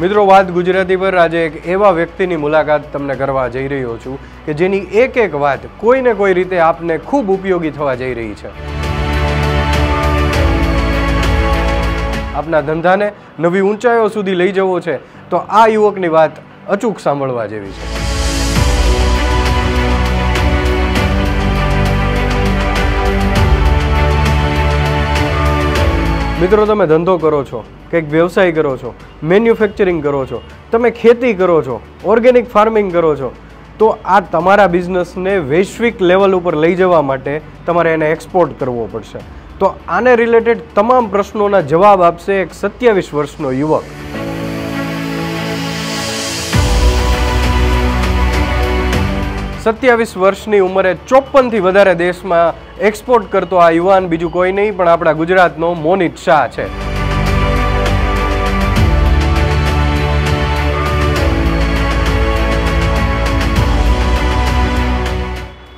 મિત્રો વાત ગુજરાતી પર આજે એક એવા વ્યક્તિની મુલાકાત તમને કરવા જઈ રહ્યો છું કે જેની એક એક વાત કોઈને કોઈ રીતે આપને ખૂબ ઉપયોગી થવા જઈ રહી છે આપના ધંધાને નવી ઊંચાઈઓ સુધી લઈ જવો છે તો આ યુવકની વાત અચૂક સાંભળવા જેવી છે મિત્રો તમે ધંધો કરો છો કંઈક વ્યવસાય કરો છો મેન્યુફેક્ચરિંગ કરો છો તમે ખેતી કરો છો ઓર્ગેનિક ફાર્મિંગ કરો છો તો આ તમારા બિઝનેસને વૈશ્વિક લેવલ ઉપર લઈ જવા માટે તમારે એને એક્સપોર્ટ કરવો પડશે તો આને રિલેટેડ તમામ પ્રશ્નોના જવાબ આપશે એક સત્યાવીસ વર્ષનો યુવક સત્યાવીસ વર્ષની ઉંમરે ચોપનથી વધારે દેશમાં એક્સપોર્ટ કરતો આ યુવાન બીજું કોઈ નહીં પણ આપણા ગુજરાતનો મોનિત શાહ છે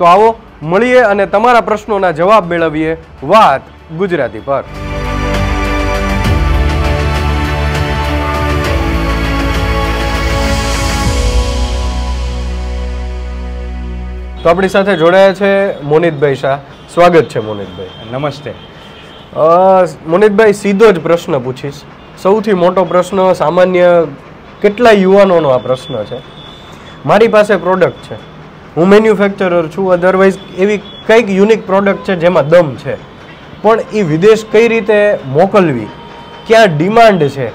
તો આવો મળીએ અને તમારા પ્રશ્નોના જવાબ મેળવીએ વાત ગુજરાતી પર તો આપણી સાથે જોડાયા છે મોનિતભાઈ શાહ સ્વાગત છે મોનિતભાઈ નમસ્તે મોનિતભાઈ સીધો જ પ્રશ્ન પૂછીશ સૌથી મોટો પ્રશ્ન સામાન્ય કેટલા યુવાનોનો આ પ્રશ્ન છે મારી પાસે પ્રોડક્ટ છે હું મેન્યુફેક્ચરર છું અદરવાઇઝ એવી કંઈક યુનિક પ્રોડક્ટ છે જેમાં દમ છે પણ એ વિદેશ કઈ રીતે મોકલવી ક્યાં ડિમાન્ડ છે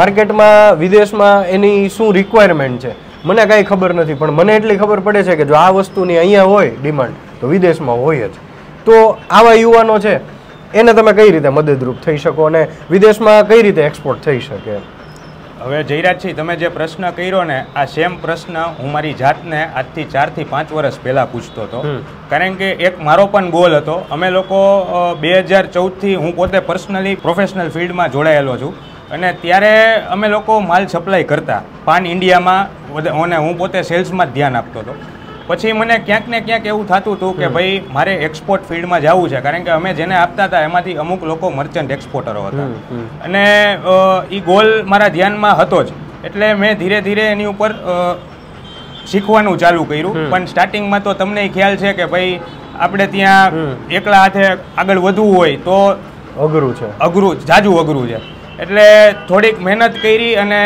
માર્કેટમાં વિદેશમાં એની શું રિક્વાયરમેન્ટ છે મને કાંઈ ખબર નથી પણ મને એટલી ખબર પડે છે કે જો આ વસ્તુની અહીંયા હોય ડિમાન્ડ તો વિદેશમાં હોય જ તો આવા યુવાનો છે એને તમે કઈ રીતે મદદરૂપ થઈ શકો અને વિદેશમાં કઈ રીતે એક્સપોર્ટ થઈ શકે એમ હવે જયરાજસિંહ તમે જે પ્રશ્ન કર્યો ને આ સેમ પ્રશ્ન હું મારી જાતને આજથી ચારથી પાંચ વર્ષ પહેલાં પૂછતો હતો કારણ કે એક મારો પણ ગોલ હતો અમે લોકો બે હજાર ચૌદથી હું પોતે પર્સનલી પ્રોફેશનલ ફિલ્ડમાં જોડાયેલો છું અને ત્યારે અમે લોકો માલ સપ્લાય કરતા પાન ઇન્ડિયામાં અને હું પોતે સેલ્સમાં જ ધ્યાન આપતો હતો પછી મને ક્યાંક ને ક્યાંક એવું થતું હતું કે ભાઈ મારે એક્સપોર્ટ ફિલ્ડમાં જવું છે કારણ કે અમે જેને આપતા હતા એમાંથી અમુક લોકો મર્ચન્ટ એક્સપોર્ટરો હતા અને એ ગોલ મારા ધ્યાનમાં હતો જ એટલે મેં ધીરે ધીરે એની ઉપર શીખવાનું ચાલુ કર્યું પણ સ્ટાર્ટિંગમાં તો તમને ખ્યાલ છે કે ભાઈ આપણે ત્યાં એકલા હાથે આગળ વધવું હોય તો અઘરું છે અઘરું જાજુ અઘરું છે એટલે થોડીક મહેનત કરી અને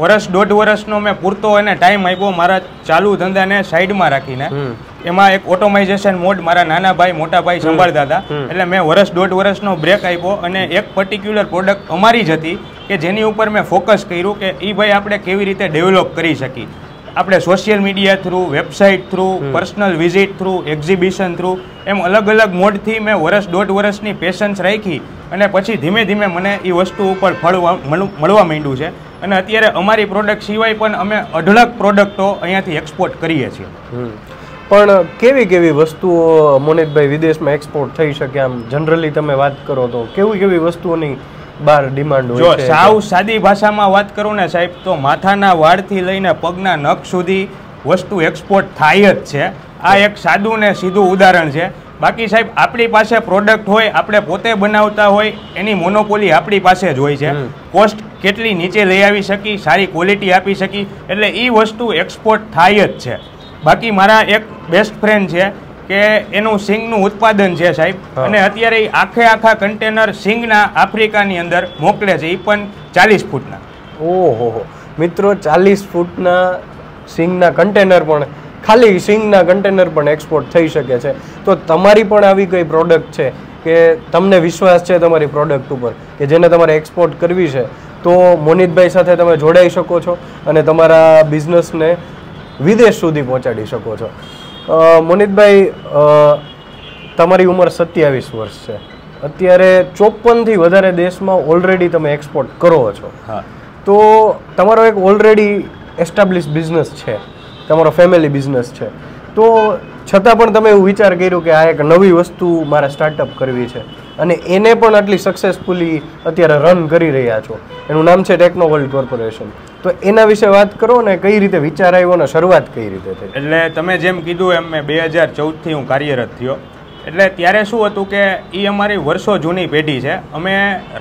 વર્ષ દોઢ વર્ષનો મેં પૂરતો એને ટાઈમ આપ્યો મારા ચાલુ ધંધાને સાઈડમાં રાખીને એમાં એક ઓટોમાઇઝેશન મોડ મારા નાના ભાઈ મોટા ભાઈ સંભાળતા હતા એટલે મેં વર્ષ દોઢ વર્ષનો બ્રેક આપ્યો અને એક પર્ટિક્યુલર પ્રોડક્ટ અમારી જ હતી કે જેની ઉપર મેં ફોકસ કર્યું કે એ ભાઈ આપણે કેવી રીતે ડેવલપ કરી શકીએ આપણે social media through website through personal visit through exhibition through એમ અલગ અલગ મોડથી મેં વર્ષ દોઢ વર્ષની પેશન્સ રાખી અને પછી ધીમે ધીમે મને એ વસ્તુ ઉપર ફળવા મળવા માંડ્યું છે અને અત્યારે અમારી પ્રોડક્ટ સિવાય પણ અમે અઢળક પ્રોડક્ટો અહીંયાથી એક્સપોર્ટ કરીએ છીએ પણ કેવી કેવી વસ્તુઓ મોનિતભાઈ વિદેશમાં એક્સપોર્ટ થઈ શકે આમ જનરલી તમે વાત કરો તો કેવી કેવી વસ્તુઓની બાર ડિમાન્ડ હોય જો સાવ સાદી ભાષામાં વાત કરું ને સાહેબ તો માથાના વાળથી લઈને પગના નખ સુધી વસ્તુ એક્સપોર્ટ થાય જ છે આ એક સાદું ને સીધું ઉદાહરણ છે બાકી સાહેબ આપણી પાસે પ્રોડક્ટ હોય આપણે પોતે બનાવતા હોય એની મોનોપોલી આપણી પાસે જ હોય છે કોસ્ટ કેટલી નીચે લઈ આવી શકી સારી ક્વોલિટી આપી શકી એટલે એ વસ્તુ એક્સપોર્ટ થાય જ છે બાકી મારા એક બેસ્ટ ફ્રેન્ડ છે કે એનું સિંગનું ઉત્પાદન છે સાહેબ અને અત્યારે આખે આખા કન્ટેનર સિંગના આફ્રિકાની અંદર મોકલે છે એ પણ ચાલીસ ફૂટના ઓહો મિત્રો ચાલીસ ફૂટના સિંગના કન્ટેનર પણ ખાલી સિંગના કન્ટેનર પણ એક્સપોર્ટ થઈ શકે છે તો તમારી પણ આવી કઈ પ્રોડક્ટ છે કે તમને વિશ્વાસ છે તમારી પ્રોડક્ટ ઉપર કે જેને તમારે એક્સપોર્ટ કરવી છે તો મોનિતભાઈ સાથે તમે જોડાઈ શકો છો અને તમારા બિઝનેસને વિદેશ સુધી પહોંચાડી શકો છો મોનિતભાઈ તમારી ઉંમર સત્યાવીસ વર્ષ છે અત્યારે ચોપનથી વધારે દેશમાં ઓલરેડી તમે એક્સપોર્ટ કરો છો હા તો તમારો એક ઓલરેડી એસ્ટાબ્લિશ બિઝનેસ છે તમારો ફેમિલી બિઝનેસ છે તો છતાં પણ તમે એવું વિચાર કર્યો કે આ એક નવી વસ્તુ મારે સ્ટાર્ટઅપ કરવી છે અને એને પણ આટલી સક્સેસફુલી અત્યારે રન કરી રહ્યા છો એનું નામ છે ટેકનો વર્લ્ડ કોર્પોરેશન તો એના વિશે વાત કરો ને કઈ રીતે વિચાર આવ્યો ને શરૂઆત કઈ રીતે થઈ એટલે તમે જેમ કીધું એમ મેં બે હજાર ચૌદથી હું કાર્યરત થયો એટલે ત્યારે શું હતું કે એ અમારી વર્ષો જૂની પેઢી છે અમે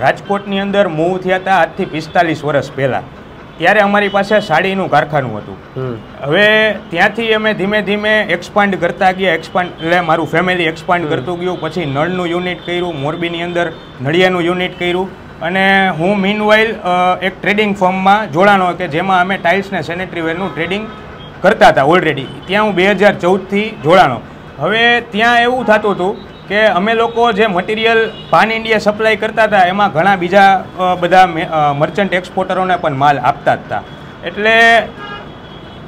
રાજકોટની અંદર મૂવ થયા હતા આજથી પિસ્તાલીસ વર્ષ પહેલાં ત્યારે અમારી પાસે સાડીનું કારખાનું હતું હવે ત્યાંથી અમે ધીમે ધીમે એક્સપાન્ડ કરતા ગયા એક્સપાન્ડ એટલે મારું ફેમિલી એક્સપાન્ડ કરતું ગયું પછી નળનું યુનિટ કર્યું મોરબીની અંદર નળિયાનું યુનિટ કર્યું અને હું મીનવાઇલ એક ટ્રેડિંગ ફોર્મમાં જોડાણો કે જેમાં અમે ટાઇલ્સને સેનેટરીવેરનું ટ્રેડિંગ કરતા હતા ઓલરેડી ત્યાં હું બે હજાર ચૌદથી જોડાણો હવે ત્યાં એવું થતું હતું કે અમે લોકો જે મટીરિયલ પાન ઇન્ડિયા સપ્લાય કરતા હતા એમાં ઘણા બીજા બધા મર્ચન્ટ એક્સપોર્ટરોને પણ માલ આપતા હતા એટલે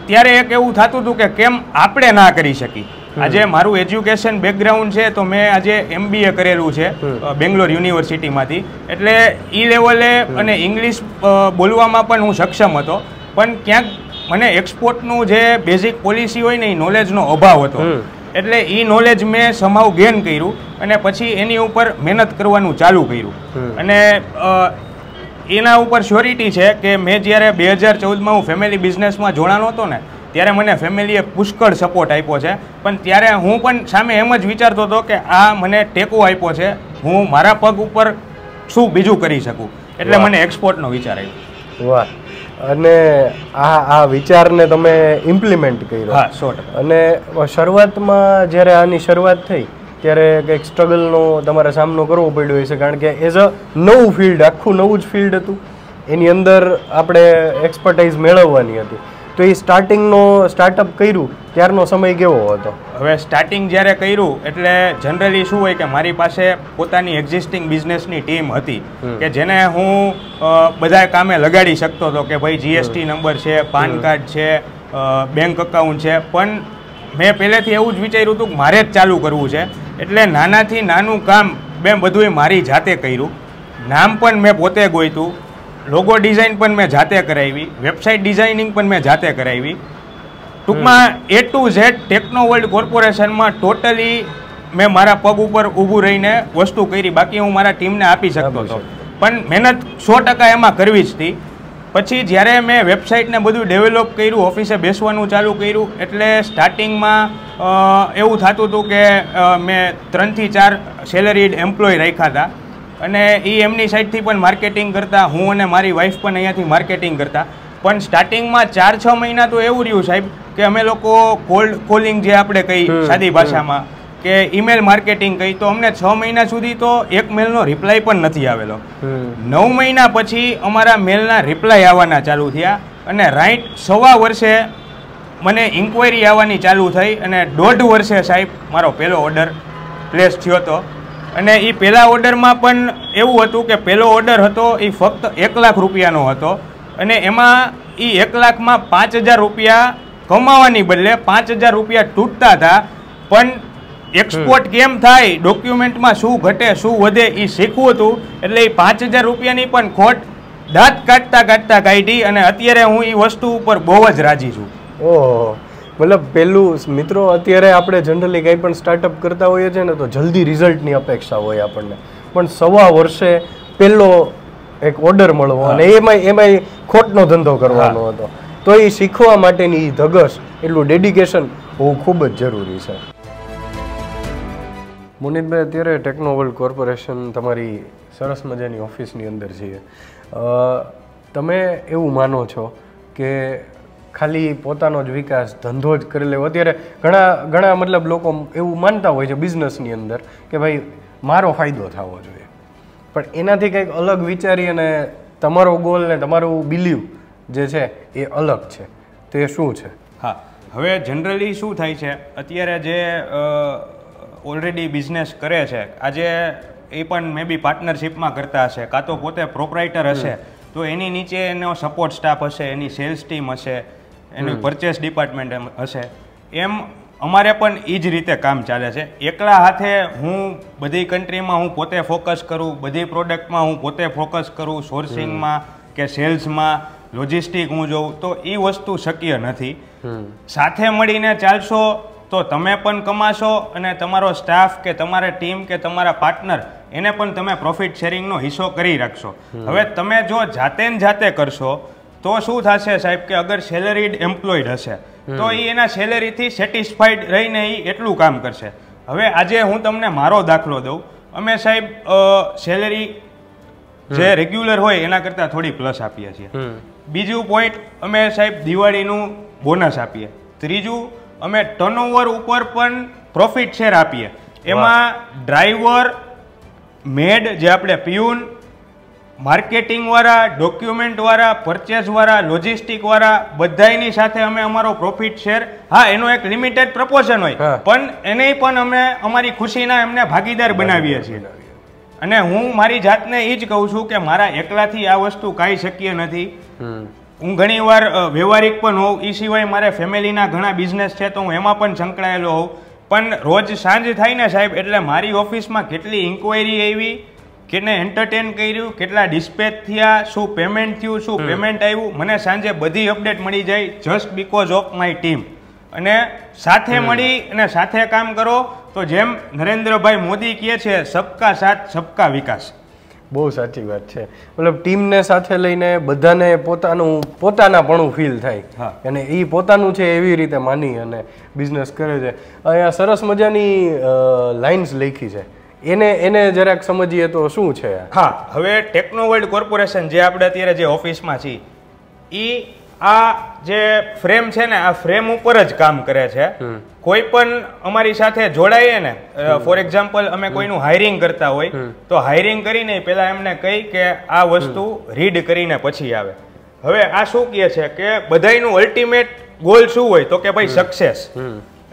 ત્યારે એક એવું થતું હતું કે કેમ આપણે ના કરી શકીએ આજે મારું એજ્યુકેશન બેકગ્રાઉન્ડ છે તો મેં આજે એમબીએ કરેલું છે બેંગ્લોર યુનિવર્સિટીમાંથી એટલે ઈ લેવલે અને ઇંગ્લિશ બોલવામાં પણ હું સક્ષમ હતો પણ ક્યાંક મને એક્સપોર્ટનું જે બેઝિક પોલિસી હોય ને એ નોલેજનો અભાવ હતો એટલે એ નોલેજ મેં સમાવ ગેન કર્યું અને પછી એની ઉપર મહેનત કરવાનું ચાલુ કર્યું અને એના ઉપર શ્યોરિટી છે કે મેં જ્યારે બે હજાર ચૌદમાં હું ફેમિલી બિઝનેસમાં જોડાણો હતો ને ત્યારે મને ફેમિલીએ પુષ્કળ સપોર્ટ આપ્યો છે પણ ત્યારે હું પણ સામે એમ જ વિચારતો હતો કે આ મને ટેકો આપ્યો છે હું મારા પગ ઉપર શું બીજું કરી શકું એટલે મને એક્સપોર્ટનો વિચાર આવ્યો વાહ અને આ આ વિચારને તમે ઇમ્પ્લિમેન્ટ કર્યો હા સો અને શરૂઆતમાં જ્યારે આની શરૂઆત થઈ ત્યારે કંઈક સ્ટ્રગલનો તમારે સામનો કરવો પડ્યો હશે કારણ કે એઝ અ નવું ફિલ્ડ આખું નવું જ ફિલ્ડ હતું એની અંદર આપણે એક્સપર્ટાઇઝ મેળવવાની હતી તો એ સ્ટાર્ટિંગનો સ્ટાર્ટઅપ કર્યું ત્યારનો સમય કેવો હતો હવે સ્ટાર્ટિંગ જ્યારે કર્યું એટલે જનરલી શું હોય કે મારી પાસે પોતાની એક્ઝિસ્ટિંગ બિઝનેસની ટીમ હતી કે જેને હું બધા કામે લગાડી શકતો હતો કે ભાઈ જીએસટી નંબર છે પાન કાર્ડ છે બેંક અકાઉન્ટ છે પણ મેં પહેલેથી એવું જ વિચાર્યું હતું કે મારે જ ચાલુ કરવું છે એટલે નાનાથી નાનું કામ મેં બધુંય મારી જાતે કર્યું નામ પણ મેં પોતે ગોયતું લોગો ડિઝાઇન પણ મેં જાતે કરાવી વેબસાઇટ ડિઝાઇનિંગ પણ મેં જાતે કરાવી ટૂંકમાં એ ટુ ઝેડ ટેકનોવર્લ્ડ કોર્પોરેશનમાં ટોટલી મેં મારા પગ ઉપર ઊભું રહીને વસ્તુ કરી બાકી હું મારા ટીમને આપી શકતો હતો પણ મહેનત સો ટકા એમાં કરવી જ હતી પછી જ્યારે મેં વેબસાઇટને બધું ડેવલપ કર્યું ઓફિસે બેસવાનું ચાલુ કર્યું એટલે સ્ટાર્ટિંગમાં એવું થતું હતું કે મેં ત્રણથી ચાર સેલરીડ એમ્પ્લોય રાખ્યા હતા અને એ એમની સાઈડથી પણ માર્કેટિંગ કરતા હું અને મારી વાઈફ પણ અહીંયાથી માર્કેટિંગ કરતા પણ સ્ટાર્ટિંગમાં ચાર છ મહિના તો એવું રહ્યું સાહેબ કે અમે લોકો કોલ્ડ કોલિંગ જે આપણે કહી સાદી ભાષામાં કે ઈમેલ માર્કેટિંગ કહી તો અમને છ મહિના સુધી તો એક મેલનો રિપ્લાય પણ નથી આવેલો નવ મહિના પછી અમારા મેલના રિપ્લાય આવવાના ચાલુ થયા અને રાઈટ સવા વર્ષે મને ઇન્કવાયરી આવવાની ચાલુ થઈ અને દોઢ વર્ષે સાહેબ મારો પહેલો ઓર્ડર પ્લેસ થયો હતો અને એ પહેલાં ઓર્ડરમાં પણ એવું હતું કે પહેલો ઓર્ડર હતો એ ફક્ત એક લાખ રૂપિયાનો હતો અને એમાં એ એક લાખમાં પાંચ હજાર રૂપિયા કમાવાની બદલે પાંચ હજાર રૂપિયા તૂટતા હતા પણ એક્સપોર્ટ કેમ થાય ડોક્યુમેન્ટમાં શું ઘટે શું વધે એ શીખવું હતું એટલે એ પાંચ હજાર રૂપિયાની પણ ખોટ દાંત કાઢતા કાઢતા કાઢી અને અત્યારે હું એ વસ્તુ ઉપર બહુ જ રાજી છું ઓહો મતલબ પહેલું મિત્રો અત્યારે આપણે જનરલી કંઈ પણ સ્ટાર્ટઅપ કરતા હોઈએ છીએ ને તો જલ્દી રિઝલ્ટની અપેક્ષા હોય આપણને પણ સવા વર્ષે પહેલો એક ઓર્ડર મળવો અને એમાં એમાં ખોટનો ધંધો કરવાનો હતો તો એ શીખવા માટેની ધગસ એટલું ડેડિકેશન હોવું ખૂબ જ જરૂરી છે મુનિતભાઈ અત્યારે ટેકનોવર્લ્ડ કોર્પોરેશન તમારી સરસ મજાની ઓફિસની અંદર છીએ તમે એવું માનો છો કે ખાલી પોતાનો જ વિકાસ ધંધો જ કરી લેવો અત્યારે ઘણા ઘણા મતલબ લોકો એવું માનતા હોય છે બિઝનેસની અંદર કે ભાઈ મારો ફાયદો થવો જોઈએ પણ એનાથી કંઈક અલગ વિચારી અને તમારો ગોલ ને તમારું બિલીવ જે છે એ અલગ છે તે શું છે હા હવે જનરલી શું થાય છે અત્યારે જે ઓલરેડી બિઝનેસ કરે છે આજે એ પણ મે બી પાર્ટનરશિપમાં કરતા હશે કાં તો પોતે પ્રોપરાઇટર હશે તો એની નીચે એનો સપોર્ટ સ્ટાફ હશે એની સેલ્સ ટીમ હશે એનું પરચેસ ડિપાર્ટમેન્ટ હશે એમ અમારે પણ એ જ રીતે કામ ચાલે છે એકલા હાથે હું બધી કન્ટ્રીમાં હું પોતે ફોકસ કરું બધી પ્રોડક્ટમાં હું પોતે ફોકસ કરું સોર્સિંગમાં કે સેલ્સમાં લોજિસ્ટિક હું જોઉં તો એ વસ્તુ શક્ય નથી સાથે મળીને ચાલશો તો તમે પણ કમાશો અને તમારો સ્ટાફ કે તમારા ટીમ કે તમારા પાર્ટનર એને પણ તમે પ્રોફિટ શેરિંગનો હિસ્સો કરી રાખશો હવે તમે જો જાતે ને જાતે કરશો તો શું થશે સાહેબ કે અગર સેલરીડ એમ્પ્લોયડ હશે તો એ એના સેલેરીથી સેટિસ્ફાઈડ રહીને એ એટલું કામ કરશે હવે આજે હું તમને મારો દાખલો દઉં અમે સાહેબ સેલેરી જે રેગ્યુલર હોય એના કરતાં થોડી પ્લસ આપીએ છીએ બીજું પોઈન્ટ અમે સાહેબ દિવાળીનું બોનસ આપીએ ત્રીજું અમે ટર્નઓવર ઉપર પણ પ્રોફિટ શેર આપીએ એમાં ડ્રાઈવર મેડ જે આપણે પ્યુન માર્કેટિંગવાળા ડોક્યુમેન્ટવાળા પરચેસવાળા લોજિસ્ટિકવાળા બધાની સાથે અમે અમારો પ્રોફિટ શેર હા એનો એક લિમિટેડ પ્રપોર્શન હોય પણ એને પણ અમે અમારી ખુશીના એમને ભાગીદાર બનાવીએ છીએ અને હું મારી જાતને એ જ કહું છું કે મારા એકલાથી આ વસ્તુ કાંઈ શક્ય નથી હું ઘણી વાર વ્યવહારિક પણ હોઉં એ સિવાય મારે ફેમિલીના ઘણા બિઝનેસ છે તો હું એમાં પણ સંકળાયેલો હોઉં પણ રોજ સાંજ થાય ને સાહેબ એટલે મારી ઓફિસમાં કેટલી ઇન્કવાયરી આવી કેને એન્ટરટેન કર્યું કેટલા ડિસ્પેચ થયા શું પેમેન્ટ થયું શું પેમેન્ટ આવ્યું મને સાંજે બધી અપડેટ મળી જાય just because of my team અને સાથે મળી અને સાથે કામ કરો તો જેમ નરેન્દ્રભાઈ મોદી કહે છે સબકા સાથ સબકા વિકાસ બહુ સાચી વાત છે મતલબ ટીમને સાથે લઈને બધાને પોતાનું પોતાના પોતાનાપણું ફીલ થાય અને એ પોતાનું છે એવી રીતે માની અને બિઝનેસ કરે છે અહીંયા સરસ મજાની લાઇન્સ લખી છે એને એને જરાક સમજીએ તો શું છે હા હવે ટેકનોવર્લ્ડ કોર્પોરેશન જે આપણે અત્યારે જે ઓફિસમાં છીએ એ આ જે ફ્રેમ છે ને આ ફ્રેમ ઉપર જ કામ કરે છે કોઈ પણ અમારી સાથે જોડાઈએ ને ફોર એક્ઝામ્પલ અમે કોઈનું હાયરિંગ કરતા હોય તો હાયરિંગ કરીને પહેલાં એમને કહી કે આ વસ્તુ રીડ કરીને પછી આવે હવે આ શું કહે છે કે બધાયનું અલ્ટિમેટ ગોલ શું હોય તો કે ભાઈ સક્સેસ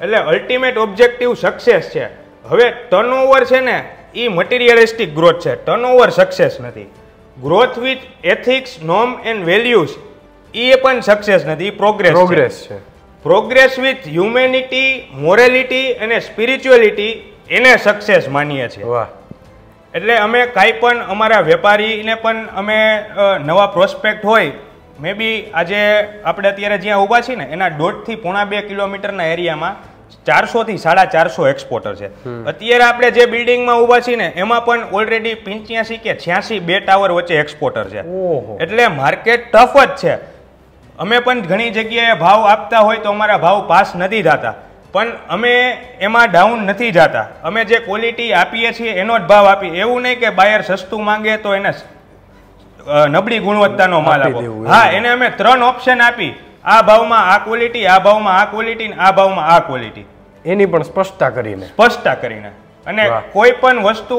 એટલે અલ્ટિમેટ ઓબ્જેક્ટિવ સક્સેસ છે હવે ટર્નઓવર છે ને એ મટીરિયલિસ્ટિક ગ્રોથ છે ટર્નઓવર સક્સેસ નથી ગ્રોથ વિથ એથિક્સ નોમ એન્ડ વેલ્યુઝ એ પણ સક્સેસ નથી પ્રોગ્રેસ પ્રોગ્રેસ છે પ્રોગ્રેસ વિથ હ્યુમેનિટી મોરેલિટી અને સ્પિરિચ્યુઅલિટી એને સક્સેસ માનીએ છીએ વાહ એટલે અમે કાંઈ પણ અમારા વેપારીને પણ અમે નવા પ્રોસ્પેક્ટ હોય મેબી આજે આપણે અત્યારે જ્યાં ઊભા છીએ ને એના દોઢથી પોણા બે કિલોમીટરના એરિયામાં ચારસો થી સાડા ચારસો એક્સપોર્ટર છે અત્યારે આપણે જે બિલ્ડિંગમાં ઉભા છીએ ને એમાં પણ ઓલરેડી પંચ્યાસી કે છ્યાસી બે ટાવર વચ્ચે એક્સપોર્ટર છે એટલે માર્કેટ ટફ જ છે અમે પણ ઘણી જગ્યાએ ભાવ આપતા હોય તો અમારા ભાવ પાસ નથી જતા પણ અમે એમાં ડાઉન નથી જતા અમે જે ક્વોલિટી આપીએ છીએ એનો જ ભાવ આપીએ એવું નહીં કે બાયર સસ્તું માંગે તો એને નબળી ગુણવત્તાનો માલ આપો હા એને અમે ત્રણ ઓપ્શન આપી આ ભાવમાં આ ક્વોલિટી આ ભાવમાં આ ક્વોલિટી આ ભાવમાં આ ક્વોલિટી એની પણ સ્પષ્ટતા કરીને સ્પષ્ટતા કરીને અને કોઈ પણ વસ્તુ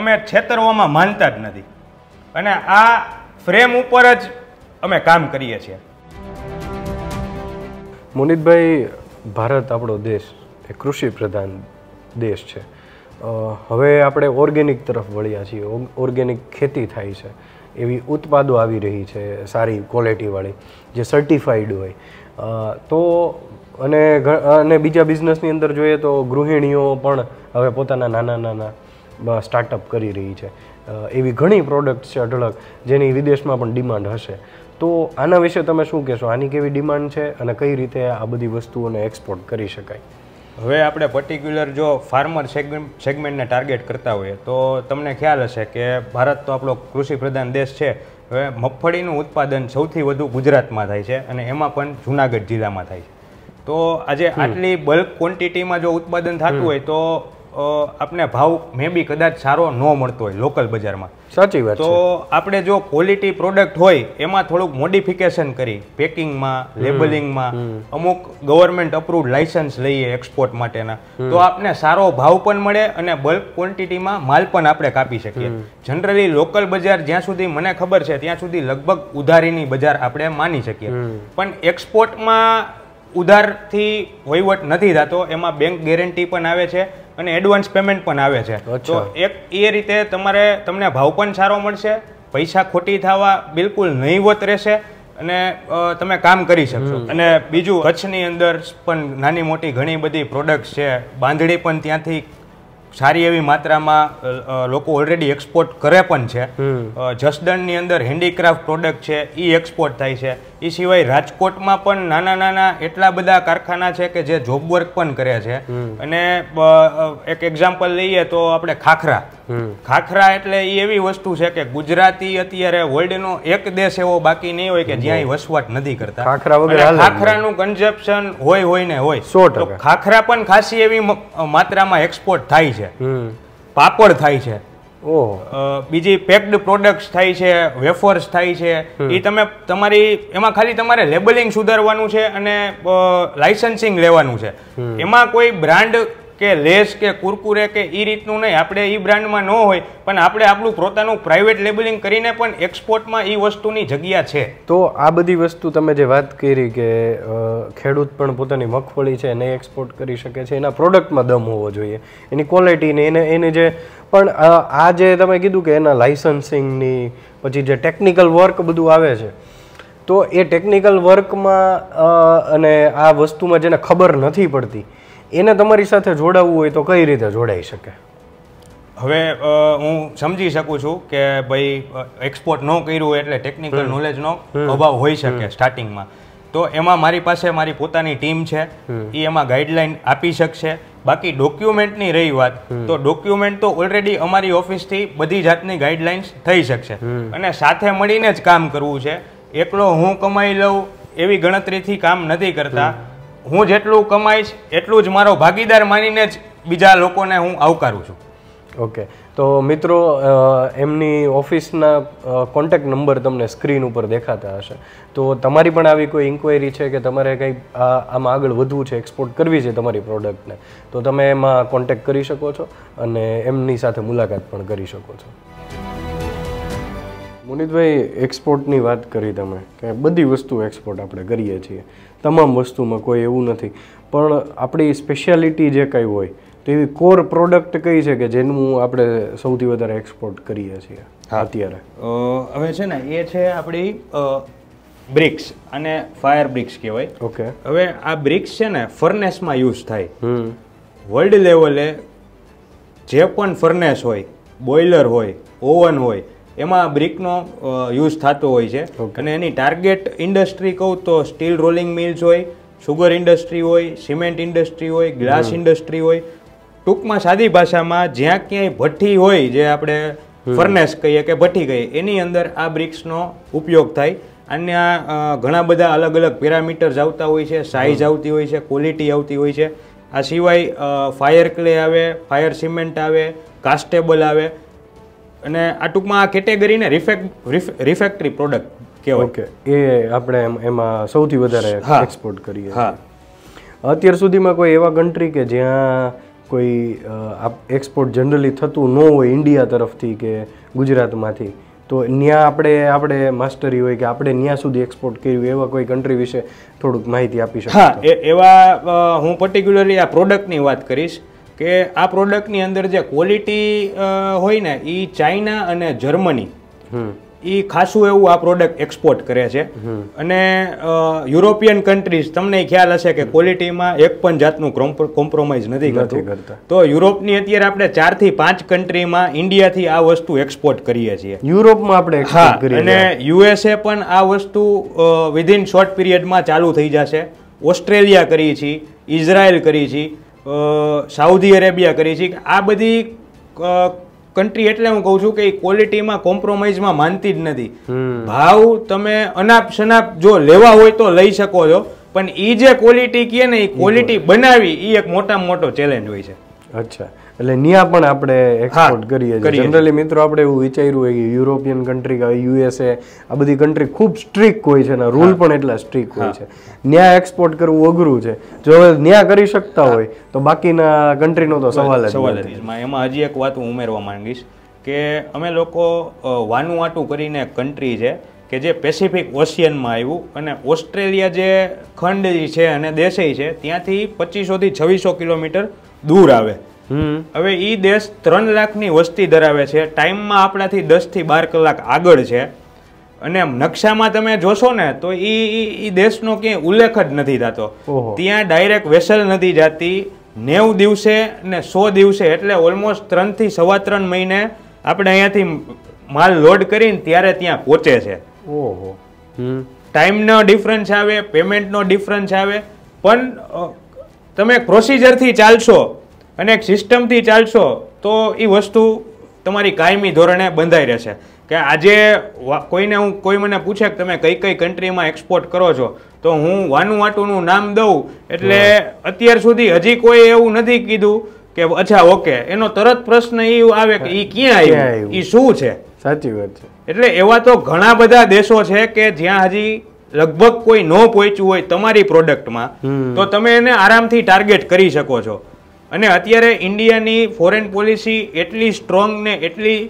અમે છેતરવામાં માનતા જ નથી અને આ ફ્રેમ ઉપર જ અમે કામ કરીએ છીએ મુનિતભાઈ ભારત આપણો દેશ એ કૃષિ પ્રધાન દેશ છે હવે આપણે ઓર્ગેનિક તરફ વળ્યા છીએ ઓર્ગેનિક ખેતી થાય છે એવી ઉત્પાદો આવી રહી છે સારી ક્વોલિટીવાળી જે સર્ટિફાઈડ હોય તો અને અને બીજા બિઝનેસની અંદર જોઈએ તો ગૃહિણીઓ પણ હવે પોતાના નાના નાના સ્ટાર્ટઅપ કરી રહી છે એવી ઘણી પ્રોડક્ટ્સ છે અઢળક જેની વિદેશમાં પણ ડિમાન્ડ હશે તો આના વિશે તમે શું કહેશો આની કેવી ડિમાન્ડ છે અને કઈ રીતે આ બધી વસ્તુઓને એક્સપોર્ટ કરી શકાય હવે આપણે પર્ટિક્યુલર જો ફાર્મર સેગમેન્ટને ટાર્ગેટ કરતા હોઈએ તો તમને ખ્યાલ હશે કે ભારત તો આપણો કૃષિ પ્રધાન દેશ છે હવે મગફળીનું ઉત્પાદન સૌથી વધુ ગુજરાતમાં થાય છે અને એમાં પણ જુનાગઢ જિલ્લામાં થાય છે તો આજે આટલી બલ્ક ક્વોન્ટિટીમાં જો ઉત્પાદન થતું હોય તો આપણે ભાવ મે બી કદાચ સારો ન મળતો હોય લોકલ બજારમાં સાચી વાત તો આપણે જો ક્વોલિટી પ્રોડક્ટ હોય એમાં થોડુંક મોડિફિકેશન કરી પેકિંગમાં લેબલિંગમાં અમુક ગવર્મેન્ટ અપ્રુવડ લાયસન્સ લઈએ એક્સપોર્ટ માટેના તો આપને સારો ભાવ પણ મળે અને બલ્ક ક્વોન્ટિટીમાં માલ પણ આપણે કાપી શકીએ જનરલી લોકલ બજાર જ્યાં સુધી મને ખબર છે ત્યાં સુધી લગભગ ઉધારીની બજાર આપણે માની શકીએ પણ એક્સપોર્ટમાં ઉધારથી વહીવટ નથી થતો એમાં બેંક ગેરંટી પણ આવે છે અને એડવાન્સ પેમેન્ટ પણ આવે છે તો એક એ રીતે તમારે તમને ભાવ પણ સારો મળશે પૈસા ખોટી થવા બિલકુલ નહીવત રહેશે અને તમે કામ કરી શકશો અને બીજું કચ્છની અંદર પણ નાની મોટી ઘણી બધી પ્રોડક્ટ છે બાંધણી પણ ત્યાંથી સારી એવી માત્રામાં લોકો ઓલરેડી એક્સપોર્ટ કરે પણ છે જસદણની અંદર હેન્ડીક્રાફ્ટ પ્રોડક્ટ છે એ એક્સપોર્ટ થાય છે એ સિવાય રાજકોટમાં પણ નાના નાના એટલા બધા કારખાના છે કે જે જોબ વર્ક પણ કરે છે અને એક એક્ઝામ્પલ લઈએ તો આપણે ખાખરા ખાખરા એટલે એ એવી વસ્તુ છે કે ગુજરાતી અત્યારે વર્લ્ડનો એક દેશ એવો બાકી નહીં હોય કે જ્યાં વસવાટ નથી કરતા ખાખરા વગર ખાખરાનું કન્ઝપ્શન હોય હોય ને હોય તો ખાખરા પણ ખાસી એવી માત્રામાં એક્સપોર્ટ થાય છે પાપડ થાય છે બીજી પેક્ડ પ્રોડક્ટ્સ થાય છે વેફર્સ થાય છે એ તમે તમારી એમાં ખાલી તમારે લેબલિંગ સુધારવાનું છે અને લાઇસન્સિંગ લેવાનું છે એમાં કોઈ બ્રાન્ડ કે લેસ કે કુરકુરે કે એ રીતનું નહીં આપણે એ બ્રાન્ડમાં ન હોય પણ આપણે આપણું પોતાનું પ્રાઇવેટ લેબલિંગ કરીને પણ એક્સપોર્ટમાં એ વસ્તુની જગ્યા છે તો આ બધી વસ્તુ તમે જે વાત કરી કે ખેડૂત પણ પોતાની મગફળી છે એને એક્સપોર્ટ કરી શકે છે એના પ્રોડક્ટમાં દમ હોવો જોઈએ એની ક્વોલિટીને એને એને જે પણ આ જે તમે કીધું કે એના લાઇસન્સિંગની પછી જે ટેકનિકલ વર્ક બધું આવે છે તો એ ટેકનિકલ વર્કમાં અને આ વસ્તુમાં જેને ખબર નથી પડતી એને તમારી સાથે જોડાવવું હોય તો કઈ રીતે જોડાઈ શકે હવે હું સમજી શકું છું કે ભાઈ એક્સપોર્ટ ન કર્યું એટલે ટેકનિકલ નોલેજનો અભાવ હોઈ શકે સ્ટાર્ટિંગમાં તો એમાં મારી પાસે મારી પોતાની ટીમ છે એ એમાં ગાઈડલાઈન આપી શકશે બાકી ડોક્યુમેન્ટની રહી વાત તો ડોક્યુમેન્ટ તો ઓલરેડી અમારી ઓફિસથી બધી જાતની ગાઈડલાઇન્સ થઈ શકશે અને સાથે મળીને જ કામ કરવું છે એકલો હું કમાઈ લઉં એવી ગણતરીથી કામ નથી કરતા હું જેટલું કમાઈશ એટલું જ મારો ભાગીદાર માનીને જ બીજા લોકોને હું આવકારું છું ઓકે તો મિત્રો એમની ઓફિસના કોન્ટેક્ટ નંબર તમને સ્ક્રીન ઉપર દેખાતા હશે તો તમારી પણ આવી કોઈ ઇન્કવાયરી છે કે તમારે કંઈ આમાં આગળ વધવું છે એક્સપોર્ટ કરવી છે તમારી પ્રોડક્ટને તો તમે એમાં કોન્ટેક્ટ કરી શકો છો અને એમની સાથે મુલાકાત પણ કરી શકો છો મુનિતભાઈ એક્સપોર્ટની વાત કરી તમે કે બધી વસ્તુ એક્સપોર્ટ આપણે કરીએ છીએ તમામ વસ્તુમાં કોઈ એવું નથી પણ આપણી સ્પેશિયાલિટી જે કંઈ હોય તો એવી કોર પ્રોડક્ટ કઈ છે કે જેનું આપણે સૌથી વધારે એક્સપોર્ટ કરીએ છીએ હા અત્યારે હવે છે ને એ છે આપણી બ્રિક્સ અને ફાયર બ્રિક્સ કહેવાય ઓકે હવે આ બ્રિક્સ છે ને ફર્નેસમાં યુઝ થાય વર્લ્ડ લેવલે જે પણ ફર્નેસ હોય બોઇલર હોય ઓવન હોય એમાં બ્રિકનો યુઝ થતો હોય છે અને એની ટાર્ગેટ ઇન્ડસ્ટ્રી કહું તો સ્ટીલ રોલિંગ મિલ્સ હોય સુગર ઇન્ડસ્ટ્રી હોય સિમેન્ટ ઇન્ડસ્ટ્રી હોય ગ્લાસ ઇન્ડસ્ટ્રી હોય ટૂંકમાં સાદી ભાષામાં જ્યાં ક્યાંય ભઠ્ઠી હોય જે આપણે ફર્નેસ કહીએ કે ભઠ્ઠી કહીએ એની અંદર આ બ્રિક્સનો ઉપયોગ થાય અને આ ઘણા બધા અલગ અલગ પેરામીટર્સ આવતા હોય છે સાઇઝ આવતી હોય છે ક્વોલિટી આવતી હોય છે આ સિવાય ફાયર ક્લે આવે ફાયર સિમેન્ટ આવે કાસ્ટેબલ આવે અને આ ટૂંકમાં આ કેટેગરીને રિફેક્ટ રિફેક્ટરી પ્રોડક્ટ કહેવાય ઓકે એ આપણે એમાં સૌથી વધારે એક્સપોર્ટ કરીએ હા અત્યાર સુધીમાં કોઈ એવા કન્ટ્રી કે જ્યાં કોઈ એક્સપોર્ટ જનરલી થતું ન હોય ઇન્ડિયા તરફથી કે ગુજરાતમાંથી તો ત્યાં આપણે આપણે માસ્ટરી હોય કે આપણે ત્યાં સુધી એક્સપોર્ટ કર્યું એવા કોઈ કન્ટ્રી વિશે થોડુંક માહિતી આપી શકો હા એવા હું પર્ટિક્યુલરલી આ પ્રોડક્ટની વાત કરીશ કે આ પ્રોડક્ટની અંદર જે ક્વોલિટી હોય ને એ ચાઇના અને જર્મની એ ખાસું એવું આ પ્રોડક્ટ એક્સપોર્ટ કરે છે અને યુરોપિયન કન્ટ્રીઝ તમને ખ્યાલ હશે કે ક્વોલિટીમાં એક પણ જાતનું કોમ્પ્રોમાઇઝ નથી કરતું તો યુરોપની અત્યારે આપણે ચારથી પાંચ કન્ટ્રીમાં ઇન્ડિયાથી આ વસ્તુ એક્સપોર્ટ કરીએ છીએ યુરોપમાં આપણે હા અને યુએસએ પણ આ વસ્તુ વિધિન શોર્ટ પિરિયડમાં ચાલુ થઈ જશે ઓસ્ટ્રેલિયા કરી છીએ ઇઝરાયલ કરી છીએ સાઉદી અરેબિયા કરી છે આ બધી કન્ટ્રી એટલે હું કહું છું કે એ ક્વોલિટીમાં કોમ્પ્રોમાઇઝમાં માનતી જ નથી ભાવ તમે અનાપ શનાપ જો લેવા હોય તો લઈ શકો છો પણ એ જે ક્વોલિટી કહે ને એ ક્વોલિટી બનાવી એ એક મોટામાં મોટો ચેલેન્જ હોય છે અચ્છા એટલે ન્યા પણ આપણે એક્સપોર્ટ કરીએ છીએ જનરલી મિત્રો આપણે એવું વિચાર્યું હોય કે યુરોપિયન કન્ટ્રી કે યુએસએ આ બધી કન્ટ્રી ખૂબ સ્ટ્રિક્ટ હોય છે અને રૂલ પણ એટલા સ્ટ્રિક્ટ હોય છે ન્યા એક્સપોર્ટ કરવું અઘરું છે જો હવે ન્યા કરી શકતા હોય તો બાકીના કન્ટ્રીનો તો સવાલ જ સવાલ એમાં હજી એક વાત હું ઉમેરવા માંગીશ કે અમે લોકો વાનું વાટું કરીને કન્ટ્રી છે કે જે પેસિફિક ઓશિયનમાં આવ્યું અને ઓસ્ટ્રેલિયા જે ખંડ છે અને દેશેય છે ત્યાંથી પચીસોથી છવ્વીસો કિલોમીટર દૂર આવે હવે એ દેશ ત્રણ લાખની વસ્તી ધરાવે છે ટાઈમમાં આપણાથી દસથી બાર કલાક આગળ છે અને નકશામાં તમે જોશો ને તો એ એ દેશનો ક્યાંય ઉલ્લેખ જ નથી થતો ત્યાં ડાયરેક્ટ વેસલ નથી જાતી નેવ દિવસે ને સો દિવસે એટલે ઓલમોસ્ટ ત્રણથી સવા ત્રણ મહિને આપણે અહીંયાથી માલ લોડ કરીને ત્યારે ત્યાં પહોંચે છે ઓહો ટાઈમનો ડિફરન્સ આવે પેમેન્ટનો ડિફરન્સ આવે પણ તમે પ્રોસિજરથી ચાલશો અને એક સિસ્ટમથી ચાલશો તો એ વસ્તુ તમારી કાયમી ધોરણે બંધાઈ રહેશે કે આજે કોઈને હું કોઈ મને પૂછે કે તમે કઈ કઈ કન્ટ્રીમાં એક્સપોર્ટ કરો છો તો હું વાનું વાટુનું નામ દઉં એટલે અત્યાર સુધી હજી કોઈ એવું નથી કીધું કે અચ્છા ઓકે એનો તરત પ્રશ્ન એ આવે કે એ ક્યાં આવ્યું એ શું છે સાચી વાત છે એટલે એવા તો ઘણા બધા દેશો છે કે જ્યાં હજી લગભગ કોઈ ન પહોંચ્યું હોય તમારી પ્રોડક્ટમાં તો તમે એને આરામથી ટાર્ગેટ કરી શકો છો અને અત્યારે ઇન્ડિયાની ફોરેન પોલિસી એટલી સ્ટ્રોંગ ને એટલી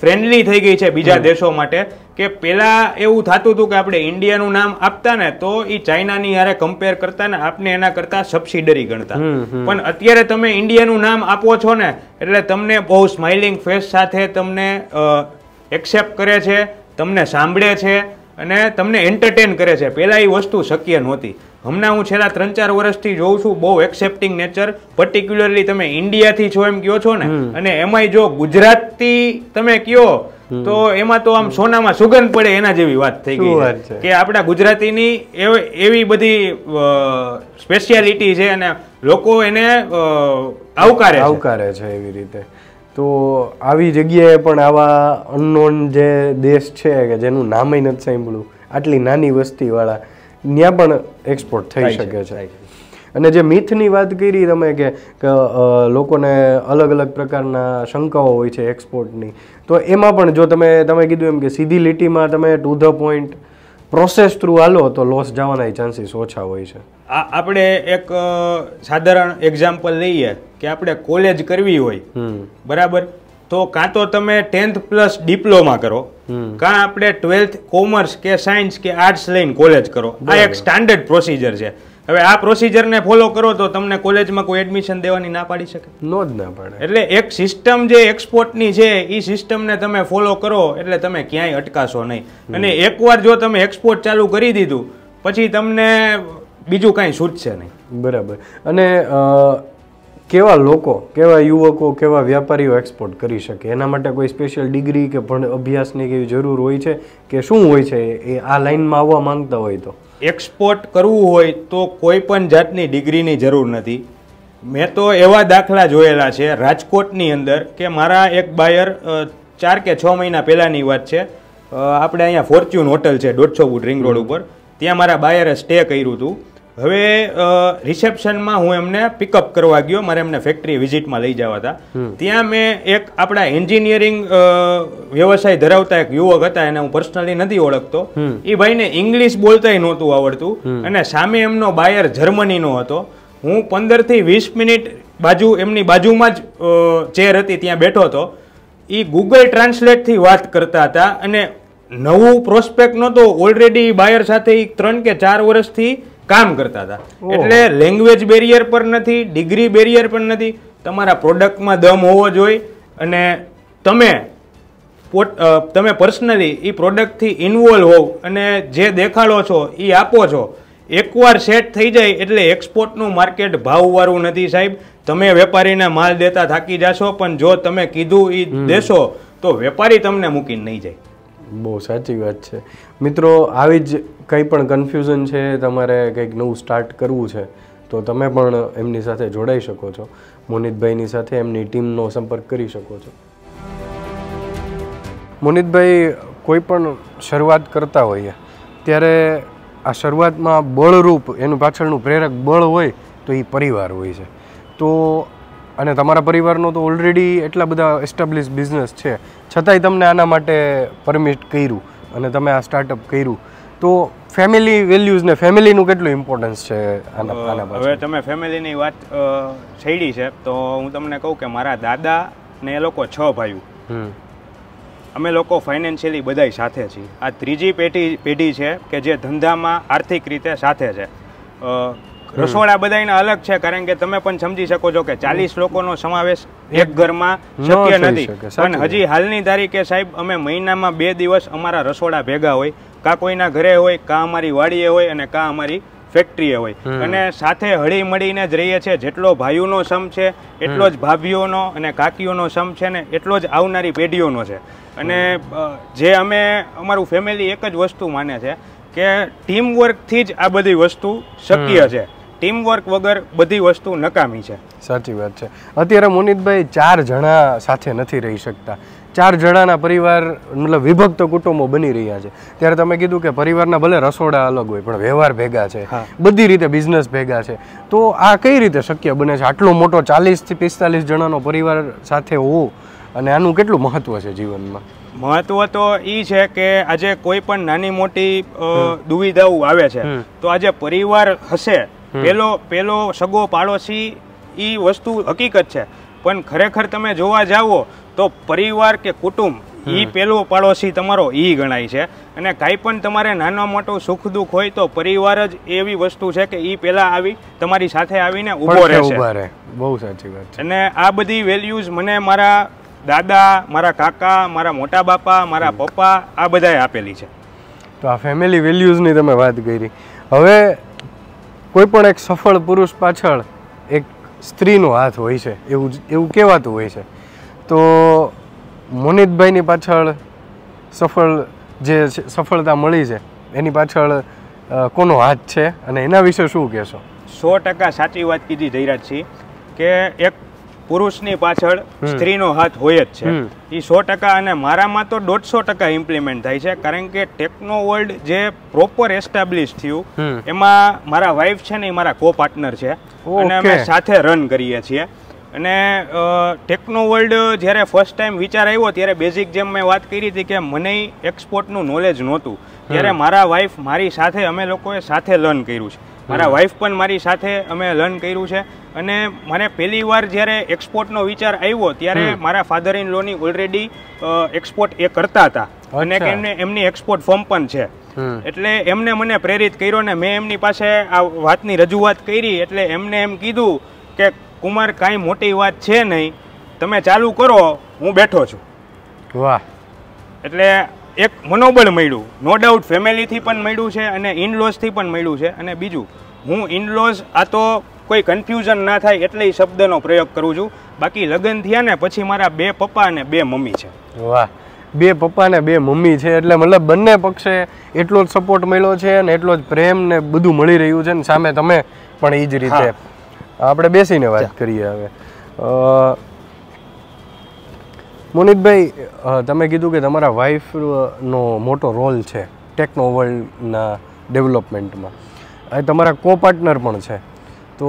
ફ્રેન્ડલી થઈ ગઈ છે બીજા દેશો માટે કે પહેલાં એવું થતું હતું કે આપણે ઇન્ડિયાનું નામ આપતા ને તો એ ચાઇનાની યારે કમ્પેર કરતા ને આપને એના કરતાં સબસિડરી ગણતા પણ અત્યારે તમે ઇન્ડિયાનું નામ આપો છો ને એટલે તમને બહુ સ્માઇલિંગ ફેસ સાથે તમને એક્સેપ્ટ કરે છે તમને સાંભળે છે અને તમને એન્ટરટેન કરે છે પહેલાં એ વસ્તુ શક્ય નહોતી હમણાં હું છેલ્લા ત્રણ ચાર વર્ષથી જોઉં છું બહુ એક્સેપ્ટિંગ નેચર પર્ટિક્યુલરલી તમે ઇન્ડિયાથી છો એમ કયો છો ને અને એમાંય જો ગુજરાતી તમે કયો તો એમાં તો આમ સોનામાં સુગંધ પડે એના જેવી વાત થઈ ગઈ કે આપણા ગુજરાતીની એવી બધી સ્પેશિયાલિટી છે અને લોકો એને આવકારે આવકારે છે એવી રીતે તો આવી જગ્યાએ પણ આવા અનનોન જે દેશ છે કે જેનું નામય નથી સાંભળ્યું આટલી નાની વસ્તીવાળા ત્યાં પણ એક્સપોર્ટ થઈ શકે છે અને જે મિથની વાત કરી તમે કે લોકોને અલગ અલગ પ્રકારના શંકાઓ હોય છે એક્સપોર્ટની તો એમાં પણ જો તમે તમે કીધું એમ કે સીધી લીટીમાં તમે to the point process through હાલો તો લોસ જવાના ચાન્સીસ ઓછા હોય છે આ આપણે એક સાધારણ એક્ઝામ્પલ લઈએ કે આપણે કોલેજ કરવી હોય બરાબર તો કાં તો તમે ટેન્થ પ્લસ ડિપ્લોમા કરો કાં આપણે ટ્વેલ્થ કોમર્સ કે સાયન્સ કે આર્ટ્સ લઈને કોલેજ કરો આ એક સ્ટાન્ડર્ડ પ્રોસિજર છે હવે આ પ્રોસિજરને ફોલો કરો તો તમને કોલેજમાં કોઈ એડમિશન દેવાની ના પાડી શકે નો જ ના પાડે એટલે એક સિસ્ટમ જે એક્સપોર્ટની છે એ સિસ્ટમને તમે ફોલો કરો એટલે તમે ક્યાંય અટકાશો નહીં અને એકવાર જો તમે એક્સપોર્ટ ચાલુ કરી દીધું પછી તમને બીજું કાંઈ છૂટશે નહીં બરાબર અને કેવા લોકો કેવા યુવકો કેવા વ્યાપારીઓ એક્સપોર્ટ કરી શકે એના માટે કોઈ સ્પેશિયલ ડિગ્રી કે ભણ અભ્યાસની કેવી જરૂર હોય છે કે શું હોય છે એ આ લાઇનમાં આવવા માંગતા હોય તો એક્સપોર્ટ કરવું હોય તો કોઈ પણ જાતની ડિગ્રીની જરૂર નથી મેં તો એવા દાખલા જોયેલા છે રાજકોટની અંદર કે મારા એક બાયર ચાર કે છ મહિના પહેલાંની વાત છે આપણે અહીંયા ફોર્ચ્યુન હોટલ છે દોઢસો ફૂટ રિંગ રોડ ઉપર ત્યાં મારા બાયરે સ્ટે કર્યું હતું હવે રિસેપ્શનમાં હું એમને પિકઅપ કરવા ગયો મારે એમને ફેક્ટરી વિઝિટમાં લઈ જવા હતા ત્યાં મેં એક આપણા એન્જિનિયરિંગ વ્યવસાય ધરાવતા એક યુવક હતા એને હું પર્સનલી નથી ઓળખતો એ ભાઈને ઇંગ્લિશ બોલતાય નહોતું આવડતું અને સામે એમનો બાયર જર્મનીનો હતો હું પંદરથી વીસ મિનિટ બાજુ એમની બાજુમાં જ ચેર હતી ત્યાં બેઠો હતો એ ગૂગલ ટ્રાન્સલેટથી વાત કરતા હતા અને નવું પ્રોસ્પેક્ટ નહોતો ઓલરેડી બાયર સાથે ત્રણ કે ચાર વર્ષથી કામ કરતા હતા એટલે લેંગ્વેજ બેરિયર પણ નથી ડિગ્રી બેરિયર પણ નથી તમારા પ્રોડક્ટમાં દમ હોવો જોઈએ અને તમે પોટ તમે પર્સનલી એ પ્રોડક્ટથી ઇન્વોલ્વ હોવ અને જે દેખાડો છો એ આપો છો એકવાર સેટ થઈ જાય એટલે એક્સપોર્ટનું માર્કેટ ભાવવાળું નથી સાહેબ તમે વેપારીને માલ દેતા થાકી જશો પણ જો તમે કીધું એ દેશો તો વેપારી તમને મૂકીને નહીં જાય બહુ સાચી વાત છે મિત્રો આવી જ કંઈ પણ કન્ફ્યુઝન છે તમારે કંઈક નવું સ્ટાર્ટ કરવું છે તો તમે પણ એમની સાથે જોડાઈ શકો છો મુનિતભાઈની સાથે એમની ટીમનો સંપર્ક કરી શકો છો મુનિતભાઈ કોઈ પણ શરૂઆત કરતા હોઈએ ત્યારે આ શરૂઆતમાં બળરૂપ એનું પાછળનું પ્રેરક બળ હોય તો એ પરિવાર હોય છે તો અને તમારા પરિવારનો તો ઓલરેડી એટલા બધા એસ્ટાબ્લિશ બિઝનેસ છે છતાંય તમને આના માટે પરમિટ કર્યું અને તમે આ સ્ટાર્ટઅપ કર્યું તો ફેમિલી વેલ્યુઝ ને ફેમિલીનું કેટલું ઇમ્પોર્ટન્સ છે હવે તમે ફેમિલીની વાત છેડી છે તો હું તમને કહું કે મારા દાદા ને એ લોકો છ ભાઈઓ અમે લોકો ફાઇનાન્શિયલી બધાય સાથે છીએ આ ત્રીજી પેઢી પેઢી છે કે જે ધંધામાં આર્થિક રીતે સાથે છે રસોડા બધાને અલગ છે કારણ કે તમે પણ સમજી શકો છો કે ચાલીસ લોકોનો સમાવેશ એક ઘરમાં શક્ય નથી પણ હજી હાલની તારીખે સાહેબ અમે મહિનામાં બે દિવસ અમારા રસોડા ભેગા હોય કાં કોઈના ઘરે હોય કા અમારી વાડીએ હોય અને કાં અમારી ફેક્ટરીએ હોય અને સાથે હળી મળીને જ રહીએ છીએ જેટલો ભાઈઓનો સમ છે એટલો જ ભાભીઓનો અને કાકીઓનો સમ છે ને એટલો જ આવનારી પેઢીઓનો છે અને જે અમે અમારું ફેમિલી એક જ વસ્તુ માને છે કે ટીમ વર્કથી જ આ બધી વસ્તુ શક્ય છે ટીમવર્ક વગર બધી વસ્તુ નકામી છે સાચી વાત છે અત્યારે મુનિતભાઈ ચાર જણા સાથે નથી રહી શકતા ચાર જણાના પરિવાર મતલબ વિભક્ત કુટુંબો બની રહ્યા છે ત્યારે તમે કીધું કે પરિવારના ભલે રસોડા અલગ હોય પણ વ્યવહાર ભેગા છે બધી રીતે બિઝનેસ ભેગા છે તો આ કઈ રીતે શક્ય બને છે આટલો મોટો ચાલીસથી પિસ્તાલીસ જણાનો પરિવાર સાથે હોવું અને આનું કેટલું મહત્વ છે જીવનમાં મહત્વ તો એ છે કે આજે કોઈ પણ નાની મોટી દુવિધાઓ આવે છે તો આજે પરિવાર હશે પેલો પેલો સગો પાડોશી એ વસ્તુ હકીકત છે પણ ખરેખર તમે જોવા જાઓ તો પરિવાર કે કુટુંબ એ પેલો પાડોશી તમારો એ ગણાય છે અને કાંઈ પણ તમારે નાનો મોટો સુખ દુઃખ હોય તો પરિવાર જ એવી વસ્તુ છે કે એ પહેલા આવી તમારી સાથે આવીને ઊભો રહેશે બહુ સાચી વાત અને આ બધી વેલ્યુઝ મને મારા દાદા મારા કાકા મારા મોટા બાપા મારા પપ્પા આ બધાએ આપેલી છે તો આ ફેમિલી વેલ્યુઝની તમે વાત કરી હવે કોઈ પણ એક સફળ પુરુષ પાછળ એક સ્ત્રીનો હાથ હોય છે એવું એવું કહેવાતું હોય છે તો મોનિતભાઈની પાછળ સફળ જે સફળતા મળી છે એની પાછળ કોનો હાથ છે અને એના વિશે શું કહેશો સો ટકા સાચી વાત કીધી ધૈરાજસિંહ કે એક પુરુષની પાછળ સ્ત્રીનો હાથ હોય જ છે એ સો ટકા અને મારામાં તો દોઢસો ટકા ઇમ્પ્લિમેન્ટ થાય છે કારણ કે ટેકનો વર્લ્ડ જે પ્રોપર એસ્ટાબ્લિશ થયું એમાં મારા વાઇફ છે ને એ મારા કો પાર્ટનર છે અને અમે સાથે રન કરીએ છીએ અને ટેકનો વર્લ્ડ જ્યારે ફર્સ્ટ ટાઈમ વિચાર આવ્યો ત્યારે બેઝિક જેમ મેં વાત કરી હતી કે મને એક્સપોર્ટનું નોલેજ નહોતું ત્યારે મારા વાઈફ મારી સાથે અમે લોકોએ સાથે લર્ન કર્યું છે મારા વાઈફ પણ મારી સાથે અમે લર્ન કર્યું છે અને મને પહેલી વાર જ્યારે એક્સપોર્ટનો વિચાર આવ્યો ત્યારે મારા ફાધર ઇન લોની ઓલરેડી એક્સપોર્ટ એ કરતા હતા અને એમને એમની એક્સપોર્ટ ફોર્મ પણ છે એટલે એમને મને પ્રેરિત કર્યો ને મેં એમની પાસે આ વાતની રજૂઆત કરી એટલે એમને એમ કીધું કે કુમાર કાંઈ મોટી વાત છે નહીં તમે ચાલુ કરો હું બેઠો છું વાહ એટલે એક મનોબળ મળ્યું નો ડાઉટ ફેમિલીથી પણ મળ્યું છે અને ઇનલોઝથી પણ મળ્યું છે અને બીજું હું ઇનલોઝ આ તો કોઈ કન્ફ્યુઝન ના થાય એટલે શબ્દનો પ્રયોગ કરું છું બાકી લગ્ન થયા ને પછી મારા બે પપ્પા અને બે મમ્મી છે વાહ બે પપ્પા ને બે મમ્મી છે એટલે મતલબ બંને પક્ષે એટલો જ સપોર્ટ મળ્યો છે અને એટલો જ પ્રેમ ને બધું મળી રહ્યું છે ને સામે તમે પણ એ જ રીતે આપણે બેસીને વાત કરીએ હવે મુનિતભાઈ તમે કીધું કે તમારા વાઈફનો મોટો રોલ છે ટેકનો વર્લ્ડના ડેવલપમેન્ટમાં તમારા કો પાર્ટનર પણ છે તો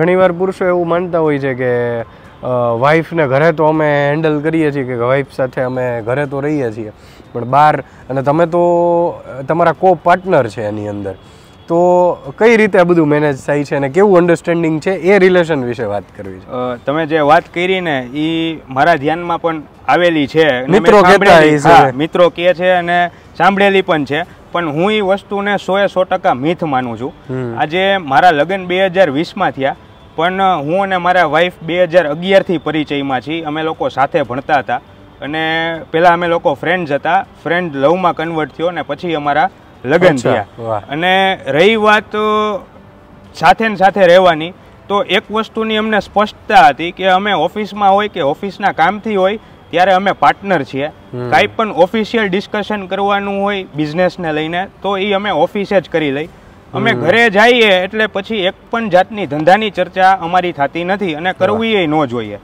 ઘણીવાર પુરુષો એવું માનતા હોય છે કે વાઈફને ઘરે તો અમે હેન્ડલ કરીએ છીએ કે વાઈફ સાથે અમે ઘરે તો રહીએ છીએ પણ બહાર અને તમે તો તમારા કો પાર્ટનર છે એની અંદર તો કઈ રીતે આ બધું મેનેજ થાય છે અને કેવું અન્ડરસ્ટેન્ડિંગ છે એ રિલેશન વિશે વાત કરવી છે તમે જે વાત કરી ને એ મારા ધ્યાનમાં પણ આવેલી છે મિત્રો મિત્રો કે છે અને સાંભળેલી પણ છે પણ હું એ વસ્તુને સો એ સો ટકા મિથ માનું છું આજે મારા લગ્ન બે હજાર વીસમાં થયા પણ હું અને મારા વાઈફ બે હજાર અગિયારથી પરિચયમાં છીએ અમે લોકો સાથે ભણતા હતા અને પહેલાં અમે લોકો ફ્રેન્ડ્સ હતા ફ્રેન્ડ લવમાં કન્વર્ટ થયો અને પછી અમારા લગ્ન થયા અને રહી વાત સાથે ને સાથે રહેવાની તો એક વસ્તુની અમને સ્પષ્ટતા હતી કે અમે ઓફિસમાં હોય કે ઓફિસના કામથી હોય ત્યારે અમે પાર્ટનર છીએ કાંઈ પણ ઓફિશિયલ ડિસ્કશન કરવાનું હોય બિઝનેસને લઈને તો એ અમે ઓફિસે જ કરી લઈ અમે ઘરે જઈએ એટલે પછી એક પણ જાતની ધંધાની ચર્ચા અમારી થતી નથી અને કરવી એ ન જોઈએ